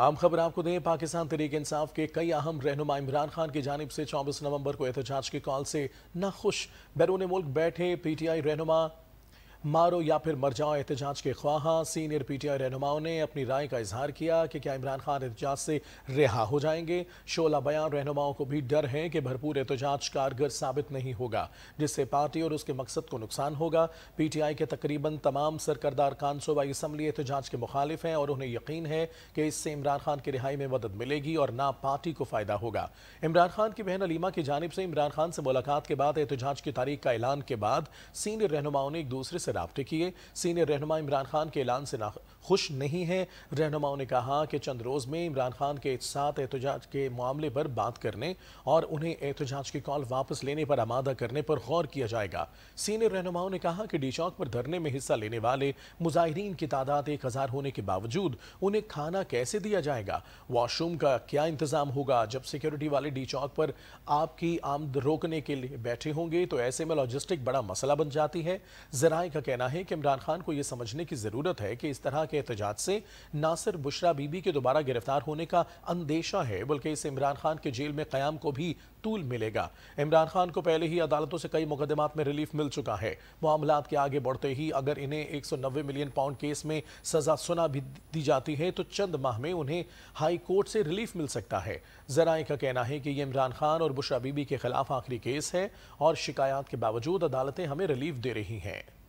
आम खबर आपको दें पाकिस्तान तरीक इंसाफ के कई अहम रहनुमा इमरान खान की जानब से चौबीस नवंबर को एहतजाज की कॉल से नाखुश बैरून मुल्क बैठे पी टी आई रहनुमा मारो या फिर मर जाओ एहतजाज के ख्वाहा सीनियर पीटीआई रहनुमाओं ने अपनी राय का इजहार किया कि क्या इमरान खान एहतजाज से रिहा हो जाएंगे शोला बयान रहनुमाओं को भी डर है कि भरपूर एहतजाज कारगर साबित नहीं होगा जिससे पार्टी और उसके मकसद को नुकसान होगा पीटीआई के तकरीबन तमाम सरकरदार अरकान सूबाई इसम्बली एहतजाज के मुखालिफ हैं और उन्हें यकीन है कि इससे इमरान खान की रिहाई में मदद मिलेगी और ना पार्टी को फ़ायदा होगा इमरान खान की बहन अलीमा की जानब से इमरान खान से मुलाकात के बाद एहतजाज की तारीख का ऐलान के बाद सीनियर रहनुमाओं ने एक दूसरे से रबते किए सीनियर रहनमा इमरान खान के ऐलान से ना खुश नहीं हैं रहनुमाओं ने कहा कि चंद रोज़ में इमरान खान के साथ एहतजाज के मामले पर बात करने और उन्हें एहतजाज की कॉल वापस लेने पर आमादा करने पर गौर किया जाएगा सीनियर रहनुमाओं ने कहा कि डी चौक पर धरने में हिस्सा लेने वाले मुजाहरीन की तादाद एक हज़ार होने के बावजूद उन्हें खाना कैसे दिया जाएगा वॉशरूम का क्या इंतज़ाम होगा जब सिक्योरिटी वाले डी चौक पर आपकी आमद रोकने के लिए बैठे होंगे तो ऐसे में लॉजिस्टिक बड़ा मसला बन जाती है जराए का कहना है कि इमरान खान को यह समझने की ज़रूरत है कि इस तरह के एहतजाज से न सिर्फ बुशरा बीबी के दोबारा गिरफ्तार होने का अंदेशा है बल्कि इस इमरान खान के जेल में क्याम को भी तूल मिलेगा इमरान खान को पहले ही अदालतों से कई मुकदमात में रिलीफ मिल चुका है मामला के आगे बढ़ते ही अगर इन्हें एक सौ नब्बे मिलियन पाउंड केस में सजा सुना भी दी जाती है तो चंद माह में उन्हें हाई कोर्ट से रिलीफ मिल सकता है जराए का कहना है कि यह इमरान खान और बुशरा बीबी के खिलाफ आखिरी केस है और शिकायत के बावजूद अदालतें हमें रिलीफ दे रही हैं